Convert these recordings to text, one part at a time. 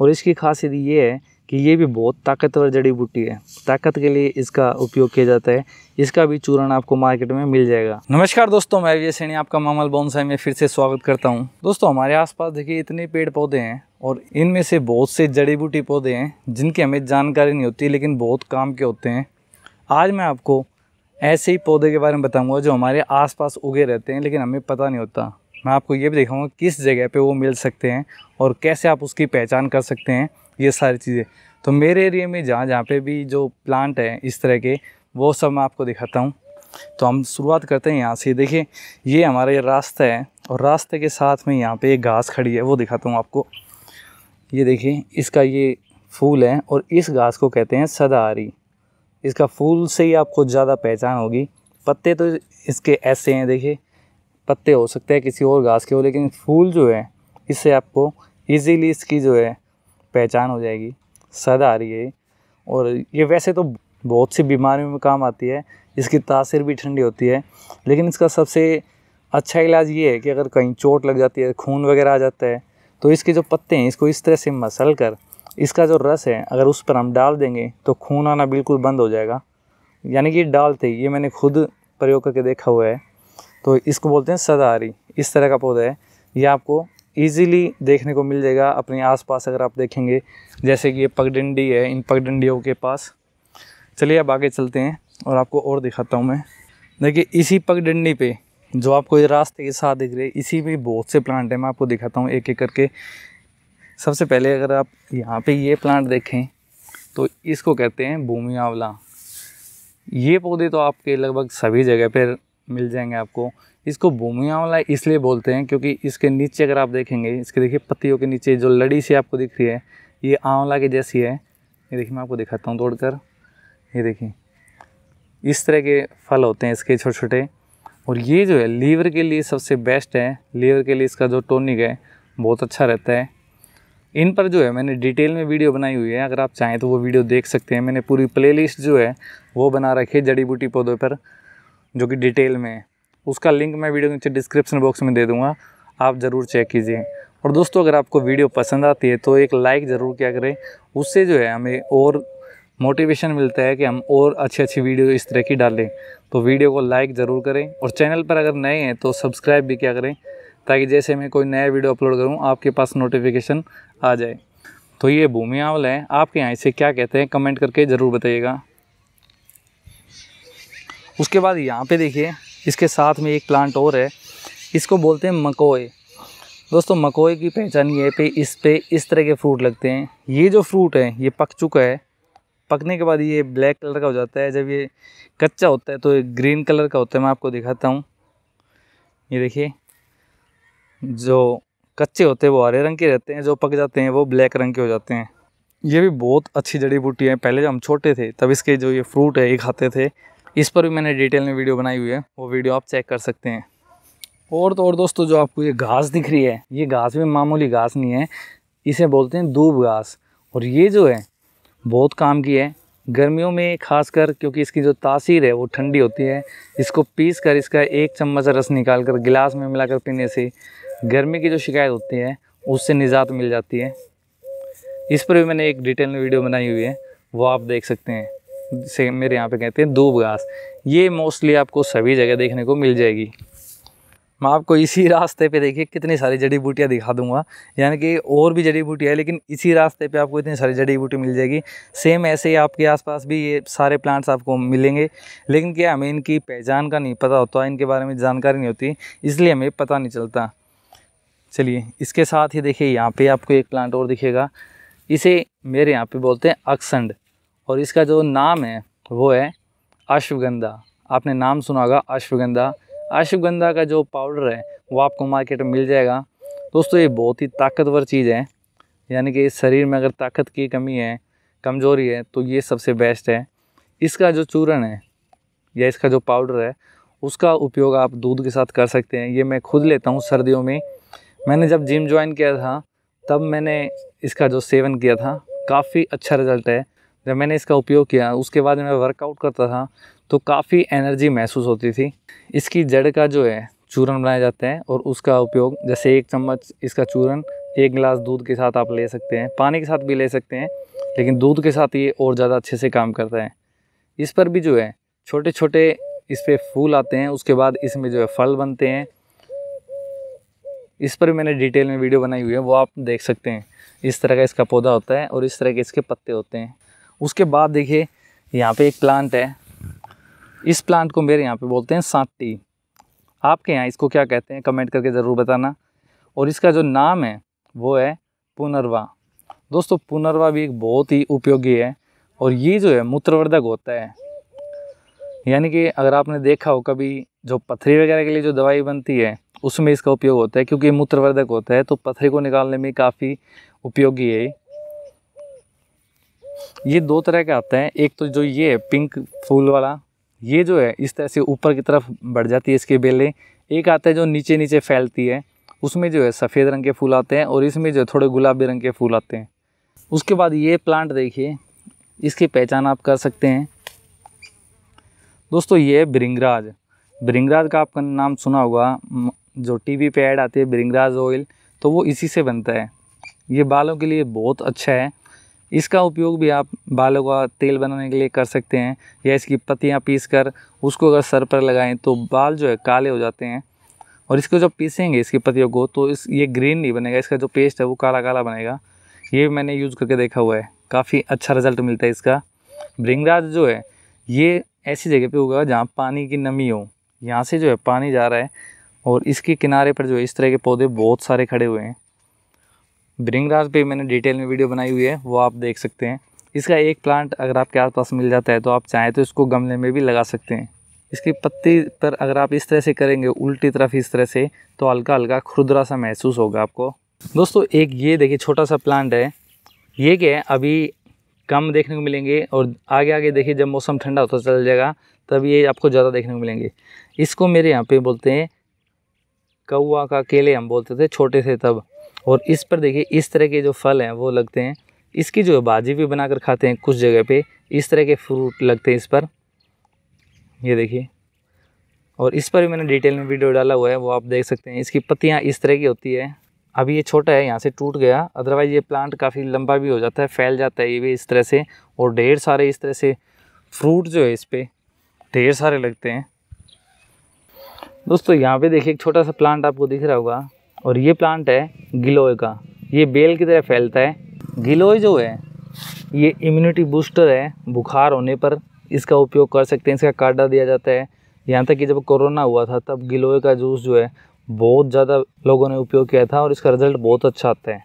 और इसकी खासियत ये है कि ये भी बहुत ताकतवर जड़ी बूटी है ताकत के लिए इसका उपयोग किया जाता है इसका भी चूरण आपको मार्केट में मिल जाएगा नमस्कार दोस्तों मैं विजय सैनी आपका मामल बोनसाई में फिर से स्वागत करता हूँ दोस्तों हमारे आसपास देखिए इतने पेड़ पौधे हैं और इनमें से बहुत से जड़ी बूटी पौधे हैं जिनकी हमें जानकारी नहीं होती लेकिन बहुत काम के होते हैं आज मैं आपको ऐसे ही पौधे के बारे में बताऊंगा जो हमारे आसपास उगे रहते हैं लेकिन हमें पता नहीं होता मैं आपको ये भी दिखाऊंगा किस जगह पे वो मिल सकते हैं और कैसे आप उसकी पहचान कर सकते हैं ये सारी चीज़ें तो मेरे एरिया में जहाँ जहाँ पे भी जो प्लांट हैं इस तरह के वो सब मैं आपको दिखाता हूँ तो हम शुरुआत करते हैं यहाँ से देखिए ये हमारा ये रास्ता है और रास्ते के साथ में यहाँ पर एक घास खड़ी है वो दिखाता हूँ आपको ये देखिए इसका ये फूल है और इस घास को कहते हैं सदाहारी इसका फूल से ही आपको ज़्यादा पहचान होगी पत्ते तो इसके ऐसे हैं देखिए पत्ते हो सकते हैं किसी और घास के हो लेकिन फूल जो है इससे आपको ईजीली इसकी जो है पहचान हो जाएगी सदा आ रही है और ये वैसे तो बहुत सी बीमारियों में काम आती है इसकी तासीर भी ठंडी होती है लेकिन इसका सबसे अच्छा इलाज ये है कि अगर कहीं चोट लग जाती है खून वगैरह आ जाता है तो इसके जो पत्ते हैं इसको इस तरह से मसल कर इसका जो रस है अगर उस पर हम डाल देंगे तो खून आना बिल्कुल बंद हो जाएगा यानी कि डालते ही ये मैंने खुद प्रयोग करके देखा हुआ है तो इसको बोलते हैं सदारी इस तरह का पौधा है ये आपको ईजिली देखने को मिल जाएगा अपने आसपास अगर आप देखेंगे जैसे कि ये पगडंडी है इन पगडंडियों के पास चलिए अब आगे चलते हैं और आपको और दिखाता हूँ मैं देखिए इसी पगडंडी पे जो आपको ये रास्ते के साथ दिख रहे इसी में बहुत से प्लांट हैं मैं आपको दिखाता हूँ एक एक करके सबसे पहले अगर आप यहाँ पर ये प्लांट देखें तो इसको कहते हैं भूमि आंवला ये पौधे तो आपके लगभग सभी जगह पर मिल जाएंगे आपको इसको वाला इसलिए बोलते हैं क्योंकि इसके नीचे अगर आप देखेंगे इसके देखिए पत्तियों के नीचे जो लड़ी सी आपको दिख रही है ये आंवला के जैसी है ये देखिए मैं आपको दिखाता हूँ तोड़कर ये देखिए इस तरह के फल होते हैं इसके छोटे छोटे और ये जो है लीवर के लिए सबसे बेस्ट है लीवर के लिए इसका जो टोनिक है बहुत अच्छा रहता है इन पर जो है मैंने डिटेल में वीडियो बनाई हुई है अगर आप चाहें तो वो वीडियो देख सकते हैं मैंने पूरी प्लेलिस्ट जो है वो बना रखी है जड़ी बूटी पौधों पर जो कि डिटेल में है उसका लिंक मैं वीडियो नीचे डिस्क्रिप्शन बॉक्स में दे दूँगा आप ज़रूर चेक कीजिए और दोस्तों अगर आपको वीडियो पसंद आती है तो एक लाइक ज़रूर किया करें उससे जो है हमें और मोटिवेशन मिलता है कि हम और अच्छी अच्छी वीडियो इस तरह की डालें तो वीडियो को लाइक ज़रूर करें और चैनल पर अगर नए हैं तो सब्सक्राइब भी किया करें ताकि जैसे मैं कोई नया वीडियो अपलोड करूँ आपके पास नोटिफिकेशन आ जाए तो ये भूमि आंवला है आपके यहाँ इसे क्या कहते हैं कमेंट करके ज़रूर बताइएगा उसके बाद यहाँ पे देखिए इसके साथ में एक प्लांट और है इसको बोलते हैं मकोए दोस्तों मकोए की पहचान ये है पे इस पे इस तरह के फ्रूट लगते हैं ये जो फ्रूट है ये पक चुका है पकने के बाद ये ब्लैक कलर का हो जाता है जब ये कच्चा होता है तो ये ग्रीन कलर का होता है मैं आपको दिखाता हूँ ये देखिए जो कच्चे होते हैं वो हरे रंग के रहते हैं जो पक जाते हैं वो ब्लैक रंग के हो जाते हैं ये भी बहुत अच्छी जड़ी बूटी है पहले जब हम छोटे थे तब इसके जो ये फ्रूट है ये खाते थे इस पर भी मैंने डिटेल में वीडियो बनाई हुई है वो वीडियो आप चेक कर सकते हैं और तो और दोस्तों जो आपको ये घास दिख रही है ये घास भी मामूली घास नहीं है इसे बोलते हैं दूब घास और ये जो है बहुत काम की है गर्मियों में खासकर क्योंकि इसकी जो तासीर है वो ठंडी होती है इसको पीस कर इसका एक चम्मच रस निकाल कर गिलास में मिलाकर पीने से गर्मी की जो शिकायत होती है उससे निजात मिल जाती है इस पर भी मैंने एक डिटेल में वीडियो बनाई हुई है वो आप देख सकते हैं से मेरे यहाँ पे कहते हैं दूब घास ये मोस्टली आपको सभी जगह देखने को मिल जाएगी मैं आपको इसी रास्ते पे देखिए कितनी सारी जड़ी बूटियाँ दिखा दूंगा यानी कि और भी जड़ी बूटियाँ लेकिन इसी रास्ते पे आपको इतनी सारी जड़ी बूटी मिल जाएगी सेम ऐसे ही आपके आसपास भी ये सारे प्लांट्स आपको मिलेंगे लेकिन क्या हमें इनकी पहचान का नहीं पता होता इनके बारे में जानकारी नहीं होती इसलिए हमें पता नहीं चलता चलिए इसके साथ ही देखिए यहाँ पर आपको एक प्लांट और दिखेगा इसे मेरे यहाँ पर बोलते हैं अक्संड और इसका जो नाम है वो है अश्वगंधा आपने नाम सुना होगा अश्वगंधा अश्वगंधा का जो पाउडर है वो आपको मार्केट में मिल जाएगा दोस्तों ये बहुत ही ताकतवर चीज़ है यानी कि इस शरीर में अगर ताकत की कमी है कमज़ोरी है तो ये सबसे बेस्ट है इसका जो चूर्ण है या इसका जो पाउडर है उसका उपयोग आप दूध के साथ कर सकते हैं ये मैं खुद लेता हूँ सर्दियों में मैंने जब जिम ज्वाइन किया था तब मैंने इसका जो सेवन किया था काफ़ी अच्छा रिजल्ट है जब मैंने इसका उपयोग किया उसके बाद मैं वर्कआउट करता था तो काफ़ी एनर्जी महसूस होती थी इसकी जड़ का जो है चूरन बनाए जाते हैं और उसका उपयोग जैसे एक चम्मच इसका चूरन एक गिलास दूध के साथ आप ले सकते हैं पानी के साथ भी ले सकते हैं लेकिन दूध के साथ ये और ज़्यादा अच्छे से काम करता है इस पर भी जो है छोटे छोटे इस पर फूल आते हैं उसके बाद इसमें जो है फल बनते हैं इस पर मैंने डिटेल में वीडियो बनाई हुई है वो आप देख सकते हैं इस तरह का इसका पौधा होता है और इस तरह के इसके पत्ते होते हैं उसके बाद देखिए यहाँ पे एक प्लांट है इस प्लांट को मेरे यहाँ पे बोलते हैं सांटी आपके यहाँ इसको क्या कहते हैं कमेंट करके ज़रूर बताना और इसका जो नाम है वो है पुनर्वा दोस्तों पुनर्वा भी एक बहुत ही उपयोगी है और ये जो है मूत्रवर्धक होता है यानी कि अगर आपने देखा हो कभी जो पथरी वगैरह के लिए जो दवाई बनती है उसमें इसका उपयोग होता है क्योंकि मूत्रवर्धक होता है तो पथरी को निकालने में काफ़ी उपयोगी है ये दो तरह के आते हैं एक तो जो ये पिंक फूल वाला ये जो है इस तरह से ऊपर की तरफ बढ़ जाती है इसकी बेलें एक आता है जो नीचे नीचे फैलती है उसमें जो है सफ़ेद रंग के फूल आते हैं और इसमें जो है थोड़े गुलाबी रंग के फूल आते हैं उसके बाद ये प्लांट देखिए इसकी पहचान आप कर सकते हैं दोस्तों ये ब्रिंगराज ब्रिंगराज का आपका नाम सुना होगा जो टीवी पे ऐड आती है ब्रिंगराज ऑयल तो वो इसी से बनता है ये बालों के लिए बहुत अच्छा है इसका उपयोग भी आप बालों का तेल बनाने के लिए कर सकते हैं या इसकी पत्तियाँ पीस कर उसको अगर सर पर लगाएं तो बाल जो है काले हो जाते हैं और इसको जब पीसेंगे इसकी पत्तियों को तो इस ये ग्रीन नहीं बनेगा इसका जो पेस्ट है वो काला काला बनेगा ये मैंने यूज़ करके देखा हुआ है काफ़ी अच्छा रिजल्ट मिलता है इसका भृंगराज जो है ये ऐसी जगह पर होगा जहाँ पानी की नमी हो यहाँ से जो है पानी जा रहा है और इसके किनारे पर जो है इस तरह के पौधे बहुत सारे खड़े हुए हैं ब्रिंगराज पे मैंने डिटेल में वीडियो बनाई हुई है वो आप देख सकते हैं इसका एक प्लांट अगर आपके आसपास मिल जाता है तो आप चाहें तो इसको गमले में भी लगा सकते हैं इसकी पत्ती पर अगर आप इस तरह से करेंगे उल्टी तरफ इस तरह से तो हल्का हल्का खुरदरा सा महसूस होगा आपको दोस्तों एक ये देखिए छोटा सा प्लांट है ये क्या है अभी कम देखने को मिलेंगे और आगे आगे देखिए जब मौसम ठंडा होता चल जाएगा तब ये आपको ज़्यादा देखने को मिलेंगे इसको मेरे यहाँ पे बोलते हैं कौआ का केले हम बोलते थे छोटे से तब और इस पर देखिए इस तरह के जो फल हैं वो लगते हैं इसकी जो भाजी भी बनाकर खाते हैं कुछ जगह पे इस तरह के फ्रूट लगते हैं इस पर ये देखिए और इस पर भी मैंने डिटेल में वीडियो डाला हुआ है वो आप देख सकते हैं इसकी पत्तियाँ इस तरह की होती है अभी ये छोटा है यहाँ से टूट गया अदरवाइज़ ये प्लांट काफ़ी लंबा भी हो जाता है फैल जाता है ये भी इस तरह से और ढेर सारे इस तरह से फ्रूट जो है इस पर ढेर सारे लगते हैं दोस्तों यहाँ पे देखिए एक छोटा सा प्लांट आपको दिख रहा होगा और ये प्लांट है गिलोय का ये बेल की तरह फैलता है गिलोय जो है ये इम्यूनिटी बूस्टर है बुखार होने पर इसका उपयोग कर सकते हैं इसका काटा दिया जाता है यहाँ तक कि जब कोरोना हुआ था तब गिलोय का जूस जो है बहुत ज़्यादा लोगों ने उपयोग किया था और इसका रिज़ल्ट बहुत अच्छा आता है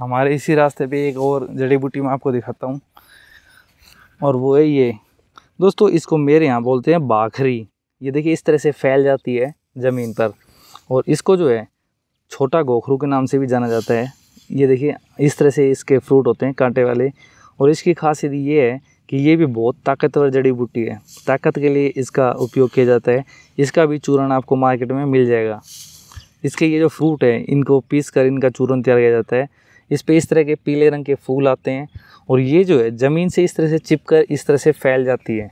हमारे इसी रास्ते पे एक और जड़ी बूटी मैं आपको दिखाता हूँ और वो है ये दोस्तों इसको मेरे यहाँ बोलते हैं बाखरी ये देखिए इस तरह से फैल जाती है ज़मीन पर और इसको जो है छोटा गोखरू के नाम से भी जाना जाता है ये देखिए इस तरह से इसके फ्रूट होते हैं कांटे वाले और इसकी खासियत ये है कि ये भी बहुत ताकतवर जड़ी बूटी है ताकत के लिए इसका उपयोग किया जाता है इसका भी चूरण आपको मार्केट में मिल जाएगा इसके ये जो फ्रूट है इनको पीस कर इनका चूरण तैयार किया जाता है इस पर इस तरह के पीले रंग के फूल आते हैं और ये जो है ज़मीन से इस तरह से कर इस तरह से फैल जाती है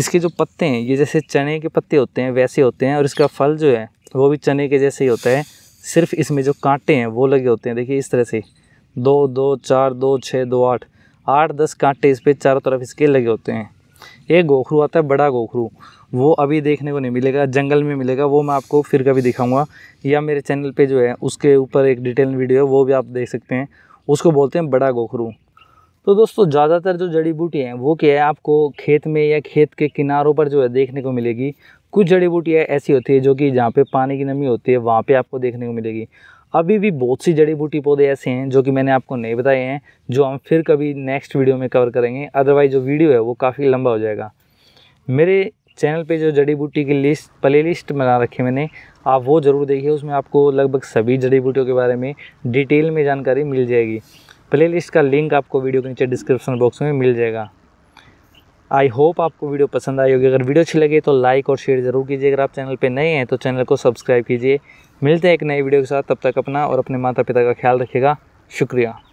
इसके जो पत्ते हैं ये जैसे चने के पत्ते होते हैं वैसे होते हैं और इसका फल जो है वो भी चने के जैसे ही होता है सिर्फ इसमें जो कांटे हैं वो लगे होते हैं देखिए इस तरह से दो दो चार दो छः दो आठ आठ दस कांटे इस पर चारों तरफ इसके लगे होते हैं एक गोखरू आता है बड़ा गोखरू वो अभी देखने को नहीं मिलेगा जंगल में मिलेगा वो मैं आपको फिर कभी दिखाऊंगा या मेरे चैनल पे जो है उसके ऊपर एक डिटेल वीडियो है वो भी आप देख सकते हैं उसको बोलते हैं बड़ा गोखरू तो दोस्तों ज़्यादातर जो जड़ी बूटी हैं वो क्या है आपको खेत में या खेत के किनारों पर जो है देखने को मिलेगी कुछ जड़ी बूटियाँ ऐसी होती है जो कि जहाँ पे पानी की नमी होती है वहाँ पे आपको देखने को मिलेगी अभी भी बहुत सी जड़ी बूटी पौधे ऐसे हैं जो कि मैंने आपको नहीं बताए हैं जो हम फिर कभी नेक्स्ट वीडियो में कवर करेंगे अदरवाइज़ जो वीडियो है वो काफ़ी लंबा हो जाएगा मेरे चैनल पे जो जड़ी बूटी की लिस्ट प्ले लिस्ट बना रखी मैंने आप वो ज़रूर देखिए उसमें आपको लगभग सभी जड़ी बूटियों के बारे में डिटेल में जानकारी मिल जाएगी प्ले लिस्ट का लिंक आपको वीडियो के नीचे डिस्क्रिप्शन बॉक्स में मिल जाएगा आई होप आपको वीडियो पसंद आई होगी अगर वीडियो अच्छी लगे तो लाइक और शेयर ज़रूर कीजिए अगर आप चैनल पर नए हैं तो चैनल को सब्सक्राइब कीजिए मिलते हैं एक नए वीडियो के साथ तब तक अपना और अपने माता पिता का ख्याल रखिएगा शुक्रिया